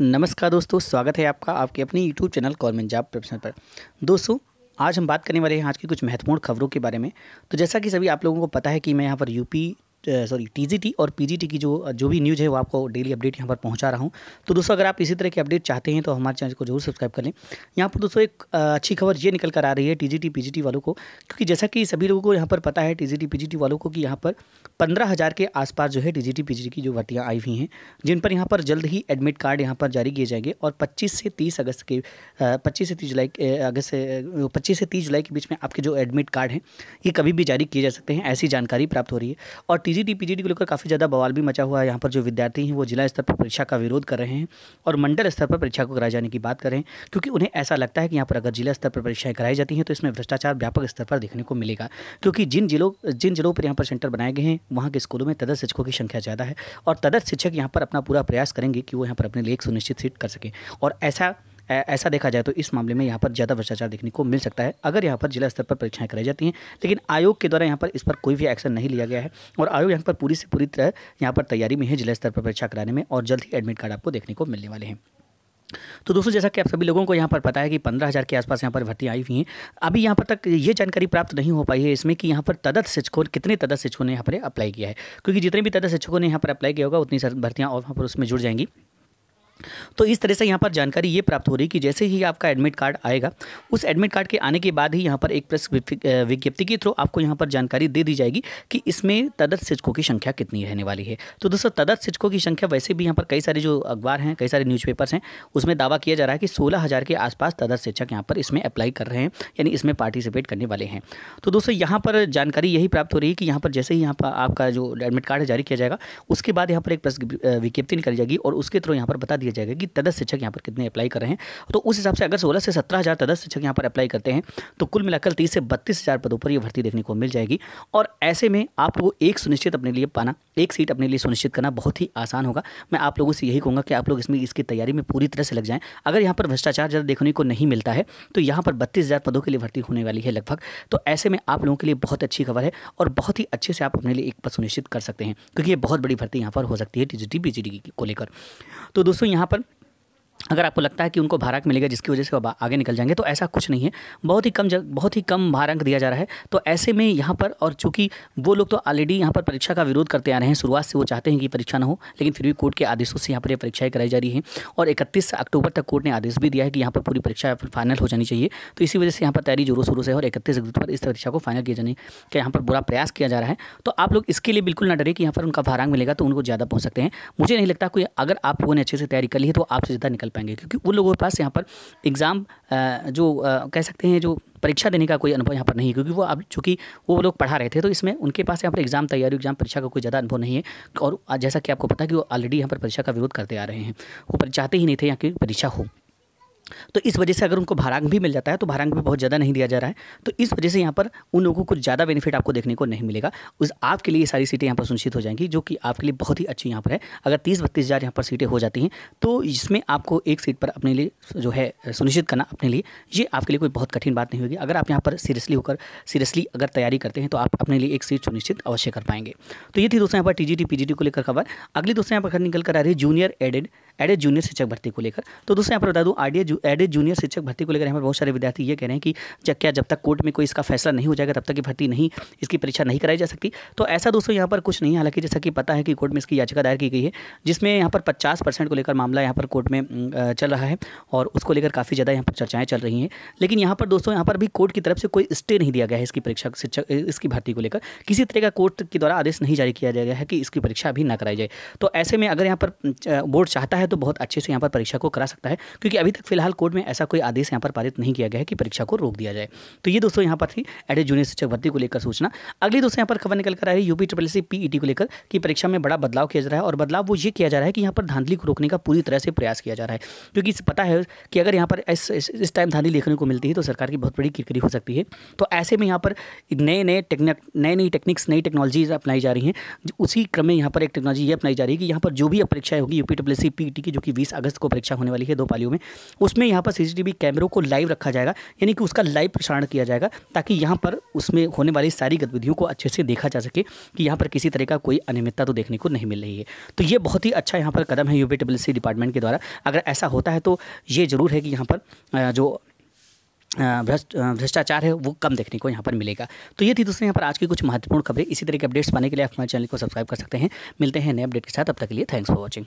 नमस्कार दोस्तों स्वागत है आपका आपके अपने YouTube channel government job professional पर दोस्तों आज हम बात करने वाले हैं आज की कुछ महत्वपूर्ण खबरों के बारे में तो जैसा कि सभी आप लोगों को पता है कि मैं यहाँ पर यूपी सॉरी टीजीटी और पीजीटी की जो जो भी न्यूज़ है वो आपको डेली अपडेट यहाँ पर पहुँचा रहा हूँ तो दोस्तों अगर आप इसी तरह की अपडेट चाहते हैं तो हमारे चैनल को जरूर सब्सक्राइब कर लें यहाँ पर दोस्तों एक अच्छी खबर ये निकल कर आ रही है टी जी वालों को क्योंकि जैसा कि सभी लोगों को यहाँ पर पता है टी जी वालों को कि यहाँ पर पंद्रह हज़ार के आसपास जो है टी जी की जो भर्तियाँ आई हुई हैं जिन पर यहाँ पर जल्द ही एडमिट कार्ड यहाँ पर जारी किए जाएंगे और पच्चीस से तीस अगस्त के पच्चीस से तीस जुलाई अगस्त से पच्चीस से तीस जुलाई के बीच में आपके जो एडमिट कार्ड हैं ये कभी भी जारी किए जा सकते हैं ऐसी जानकारी प्राप्त हो रही है और टीजीटी पीजीटी को लेकर काफ़ी ज़्यादा बवाल भी मचा हुआ है यहाँ पर जो विद्यार्थी हैं वो जिला स्तर पर परीक्षा का विरोध कर रहे हैं और मंडल स्तर पर परीक्षा को कराए जाने की बात करें क्योंकि उन्हें ऐसा लगता है कि यहाँ पर अगर जिला स्तर पर परीक्षाएं कराई जाती हैं तो इसमें भ्रष्टाचार व्यापक स्तर पर देखने को मिलेगा क्योंकि जिन जिलों जिन जिलों पर यहाँ पर सेंटर बनाए गए हैं वहाँ के स्कूलों में तदर्थ शिक्षकों की संख्या ज़्यादा है और तदर्थ शिक्षक यहाँ पर अपना पूरा प्रयास करेंगे कि वो यहाँ पर अपने लेख सुनिश्चित सीट कर सकें और ऐसा ऐसा देखा जाए तो इस मामले में यहाँ पर ज़्यादा भ्रष्टाचार देखने को मिल सकता है अगर यहाँ पर जिला स्तर पर परीक्षाएँ कराई जाती हैं लेकिन आयोग के द्वारा यहाँ पर इस पर कोई भी एक्शन नहीं लिया गया है और आयोग यहाँ पर पूरी से पूरी तरह यहाँ पर तैयारी में है जिला स्तर पर परीक्षा कराने में और जल्द ही एडमिट कार्ड आपको देखने को मिलने वाले हैं तो दोस्तों जैसा कि आप सभी लोगों को यहाँ पर पता है कि पंद्रह हज़ार के आसपास यहाँ पर भर्ती आई हुई हैं अभी यहाँ पर तक ये जानकारी प्राप्त नहीं हो पाई है इसमें कि यहाँ पर तदत शिक्षकों कितने तदत शिक्षकों ने यहाँ पर अप्लाई किया है क्योंकि जितने भी तदत शिक्षकों ने यहाँ पर अप्लाई किया होगा उतनी भर्तियाँ और वहाँ पर उसमें जुड़ जाएंगी तो इस तरह से यहाँ पर जानकारी ये प्राप्त हो रही कि जैसे ही आपका एडमिट कार्ड आएगा उस एडमिट कार्ड के आने के बाद ही यहाँ पर एक प्रेस विज्ञप्ति के थ्रू आपको यहाँ पर जानकारी दे दी जाएगी कि इसमें तदर्थ शिक्षकों की संख्या कितनी रहने वाली है तो दोस्तों तदर्थ शिक्षकों की संख्या वैसे भी यहाँ पर कई सारे जो अखबार हैं कई सारे न्यूज़पेपर्स हैं उसमें दावा किया जा रहा है कि सोलह के आसपास तदर्थ शिक्षक यहाँ पर इसमें अप्लाई कर रहे हैं यानी इसमें पार्टिसिपेट करने वाले हैं तो दोस्तों यहाँ पर जानकारी यही प्राप्त हो रही है कि यहाँ पर जैसे ही यहाँ पर आपका जो एडमिट कार्ड जारी किया जाएगा उसके बाद यहाँ पर एक प्रेस विज्ञप्ति निकाली जाएगी और उसके थ्रू यहाँ पर बता दिया जाएगा कि तदस्थ शिक्षक यहाँ पर कितने अप्लाई कर रहे हैं तो उस हिसाब से अगर सोलह से सत्रह हज़ार तदस्थ शिक्षक यहाँ पर अप्लाई करते हैं तो कुल मिलाकर तीस से बत्तीस हज़ार पदों पर यह भर्ती देखने को मिल जाएगी और ऐसे में आप लोग एक सुनिश्चित अपने लिए पाना एक सीट अपने लिए सुनिश्चित करना बहुत ही आसान होगा मैं आप लोगों से यही कहूँगा कि आप लोग इसमें इसकी तैयारी में पूरी तरह से लग जाएँ अगर यहाँ पर भ्रष्टाचार ज़्यादा देखने को नहीं मिलता है तो यहाँ पर बत्तीस पदों के लिए भर्ती होने वाली है लगभग तो ऐसे में आप लोगों के लिए बहुत अच्छी खबर है और बहुत ही अच्छे से आप अपने लिए एक पद सुनिश्चित कर सकते हैं क्योंकि ये बहुत बड़ी भर्ती यहाँ पर हो सकती है टी जी को लेकर तो दोस्तों यहाँ happen अगर आपको लगता है कि उनको भारक मिलेगा जिसकी वजह से वो आगे निकल जाएंगे तो ऐसा कुछ नहीं है बहुत ही कम जग बहुत ही कम भारंक दिया जा रहा है तो ऐसे में यहाँ पर और चूंकि वो लोग तो ऑलरेडी यहाँ पर परीक्षा का विरोध करते आ रहे हैं शुरुआत से वो चाहते हैं कि परीक्षा ना हो लेकिन फिर भी कोर्ट के आदेशों से यहाँ पर यह परीक्षाएं कराई जा रही हैं और इकतीस अक्टूबर तक कोर्ट ने आदेश भी दिया है कि यहाँ पर पूरी परीक्षा फाइनल हो जानी चाहिए तो इसी वजह से यहाँ पर तैयारी जोरों शुरू से और इकतीस अक्टूबर इस परीक्षा को फाइनल किया जाने का यहाँ पर बुरा प्रयास किया जा रहा है तो आप लोग इसके लिए बिल्कुल ना डरे कि यहाँ पर उनका भारंक मिलेगा तो उनको ज़्यादा पहुँच सकते हैं मुझे नहीं लगता कोई अगर आप लोगों ने अच्छे से तैयारी कर ली है तो आपसे ज़्यादा निकल पाएंगे क्योंकि उन लोगों के पास यहाँ पर एग्ज़ाम जो कह सकते हैं जो परीक्षा देने का कोई अनुभव यहाँ पर नहीं है क्योंकि वो अब चूँकि वो लोग पढ़ा रहे थे तो इसमें उनके पास यहाँ पर एग्ज़ाम तैयारी एग्जाम परीक्षा का कोई ज़्यादा अनुभव नहीं है और जैसा कि आपको पता है कि वो ऑलरेडी यहाँ पर परीक्षा का विरोध करते आ रहे हैं वो चाहते ही नहीं थे यहाँ की परीक्षा हो तो इस वजह से अगर उनको भारांग भी मिल जाता है तो भारांग भी बहुत ज़्यादा नहीं दिया जा रहा है तो इस वजह से यहाँ पर उन लोगों को कुछ ज़्यादा बेनिफिट आपको देखने को नहीं मिलेगा उस आपके लिए सारी सीटें यहाँ पर सुनिश्चित हो जाएंगी जो कि आपके लिए बहुत ही अच्छी यहाँ पर है अगर तीस बत्तीस हज़ार यहाँ पर सीटें हो जाती हैं तो इसमें आपको एक सीट पर अपने लिए जो है सुनिश्चित करना अपने लिए ये आपके लिए कोई बहुत कठिन बात नहीं होगी अगर आप यहाँ पर सीरियसली होकर सीरियसली अगर तैयारी करते हैं तो आप अपने लिए एक सीट सुनिश्चित अवश्य कर पाएंगे तो ये थी दोस्तों यहाँ पर टी जी को लेकर खबर अगली दोस्तों यहाँ पर निकल कर आ रही है जूनियर एडेड एडेड जूनियर शिक्षक भर्ती को लेकर तो दोस्तों यहाँ पर बता दूँ आर जू, एडेड जूनियर शिक्षक भर्ती को लेकर हमारे बहुत सारे विद्यार्थी ये कह रहे हैं कि जब क्या जब तक कोर्ट में कोई इसका फैसला नहीं हो जाएगा तब तक की भर्ती नहीं इसकी परीक्षा नहीं कराई जा सकती तो ऐसा दोस्तों यहाँ पर कुछ नहीं हालांकि जैसा कि पता है कि कोर्ट में इसकी याचिका दायर की गई है जिसमें यहाँ पर पचास को लेकर मामला यहाँ पर कोर्ट में चल रहा है और उसको लेकर काफ़ी ज़्यादा यहाँ पर चर्चाएँ चल रही हैं लेकिन यहाँ पर दोस्तों यहाँ पर भी कोर्ट की तरफ से कोई स्टे नहीं दिया गया है इसकी परीक्षा शिक्षक इसकी भर्ती को लेकर किसी तरह का कोर्ट के द्वारा आदेश नहीं जारी किया गया है कि इसकी परीक्षा भी ना कराई जाए तो ऐसे में अगर यहाँ पर बोर्ड चाहता है तो बहुत अच्छे से यहाँ पर परीक्षा को करा सकता है क्योंकि अभी तक फिलहाल फिलहाल कोर्ट में ऐसा कोई आदेश यहाँ पर पारित नहीं किया गया है कि परीक्षा को रोक दिया जाए तो ये दोस्तों यहाँ पर थी एडेड जूनियर शिक्षक भर्ती को लेकर सूचना अगली दोस्तों यहाँ पर खबर निकल कर आ रही है यूपी ट्रिपल सी पीईटी को लेकर कि परीक्षा में बड़ा बदलाव किया जा रहा है और बदलाव वो ये किया जा रहा है कि यहाँ पर धांधली को रोकने का पूरी तरह से प्रयास किया जा रहा है क्योंकि पता है कि अगर यहाँ पर इस टाइम धांधली देखने को मिलती है तो सरकार की बहुत बड़ी किरकिरी हो सकती है तो ऐसे में यहाँ पर नए नए टेक्निक नई नई टेक्निक्स नई टेक्नोलॉजीज अपनाई जा रही हैं उसी क्रम में यहाँ पर एक टेक्नोलॉजी ये अपनाई जा रही है कि यहाँ पर जो भी परीक्षाएं होगी यूपी ट्रिपल सी पीईटी की जो कि बीस अगस्त को परीक्षा होने वाली है दो पालियों में उस उसमें यहाँ पर सीसीटीवी कैमरों को लाइव रखा जाएगा यानी कि उसका लाइव प्रसारण किया जाएगा ताकि यहाँ पर उसमें होने वाली सारी गतिविधियों को अच्छे से देखा जा सके कि यहाँ पर किसी तरह का कोई अनियमितता तो देखने को नहीं मिल रही है तो ये बहुत ही अच्छा यहाँ पर कदम है यूपी डिपार्टमेंट के द्वारा अगर ऐसा होता है तो ये ज़रूर है कि यहाँ पर जो भ्रष्ट भ्रष्टाचार है वो कम देखने को यहाँ पर मिलेगा तो ये थी दोस्तों यहाँ पर आज की कुछ महत्वपूर्ण खबरें इसी तरह के अपडेट्स पाने के लिए आप हमारे चैनल को सब्सक्राइब कर सकते हैं मिलते हैं नए अपडेट के साथ अब तक के लिए थैंक्स फॉर वॉचिंग